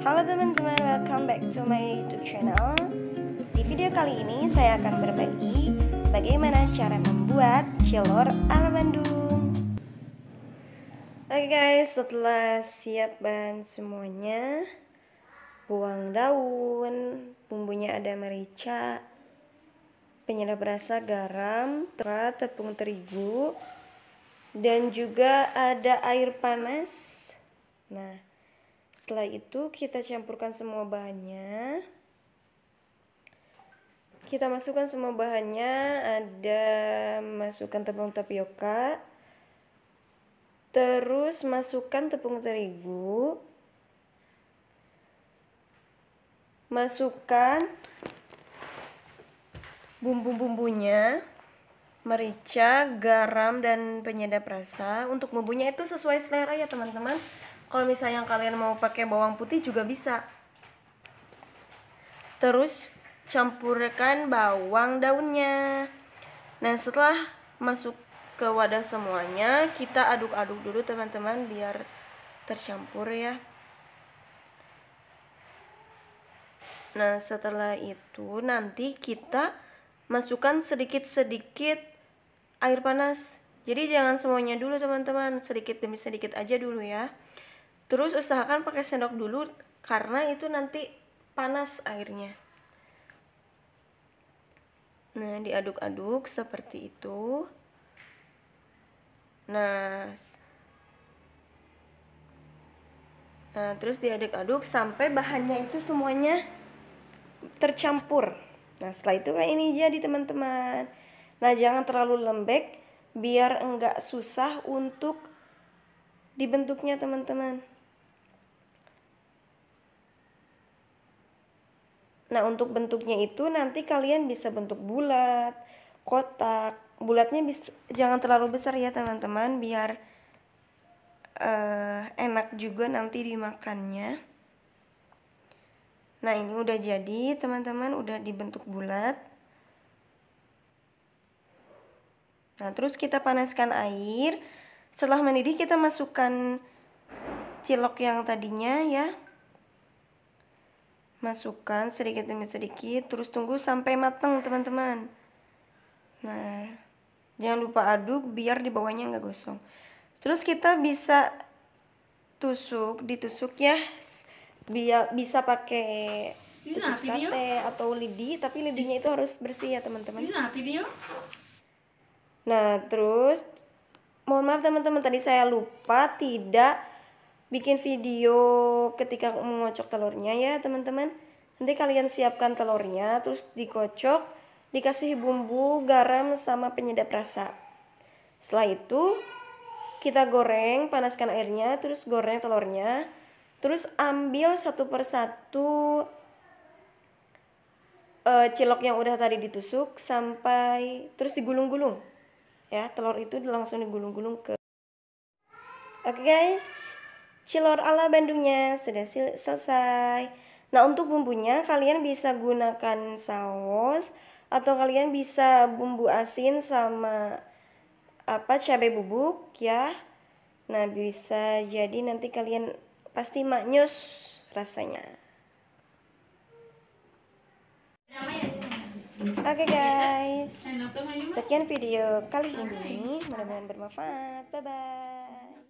Halo teman-teman, welcome back to my YouTube channel. Di video kali ini saya akan berbagi bagaimana cara membuat cilor ala Bandung. Oke okay guys, setelah siap bahan semuanya, buang daun, bumbunya ada merica, penyedap rasa garam, tepung terigu, dan juga ada air panas. Nah, setelah itu kita campurkan semua bahannya. Kita masukkan semua bahannya, ada masukkan tepung tapioka. Terus masukkan tepung terigu. Masukkan bumbu-bumbunya merica, garam, dan penyedap rasa. Untuk bumbunya itu sesuai selera ya teman-teman. Kalau misalnya kalian mau pakai bawang putih juga bisa. Terus campurkan bawang daunnya. Nah, setelah masuk ke wadah semuanya, kita aduk-aduk dulu teman-teman biar tercampur ya. Nah, setelah itu nanti kita masukkan sedikit-sedikit air panas. Jadi jangan semuanya dulu teman-teman, sedikit demi sedikit aja dulu ya terus usahakan pakai sendok dulu karena itu nanti panas airnya nah diaduk-aduk seperti itu nah Nah, terus diaduk-aduk sampai bahannya itu semuanya tercampur. Nah, setelah itu kayak ini jadi teman-teman. Nah, jangan terlalu lembek biar enggak susah untuk dibentuknya teman-teman. Nah, untuk bentuknya itu nanti kalian bisa bentuk bulat, kotak. Bulatnya bisa jangan terlalu besar ya, teman-teman, biar uh, enak juga nanti dimakannya. Nah, ini udah jadi, teman-teman, udah dibentuk bulat. Nah, terus kita panaskan air. Setelah mendidih kita masukkan cilok yang tadinya ya masukkan sedikit demi sedikit terus tunggu sampai matang teman-teman nah jangan lupa aduk biar di bawahnya nggak gosong terus kita bisa tusuk ditusuk ya biar bisa pakai tusuk sate atau lidi tapi lidinya itu harus bersih ya teman-teman nah terus mohon maaf teman-teman tadi saya lupa tidak bikin video ketika mengocok telurnya ya teman-teman nanti kalian siapkan telurnya terus dikocok dikasih bumbu garam sama penyedap rasa setelah itu kita goreng panaskan airnya terus goreng telurnya terus ambil satu persatu uh, cilok yang udah tadi ditusuk sampai terus digulung-gulung ya telur itu langsung digulung-gulung ke oke okay guys cilor ala Bandungnya sudah selesai. Nah, untuk bumbunya kalian bisa gunakan saus atau kalian bisa bumbu asin sama apa cabai bubuk ya. Nah, bisa jadi nanti kalian pasti maknyus rasanya. Oke okay guys, sekian video kali ini. Mudah-mudahan bermanfaat. Bye-bye.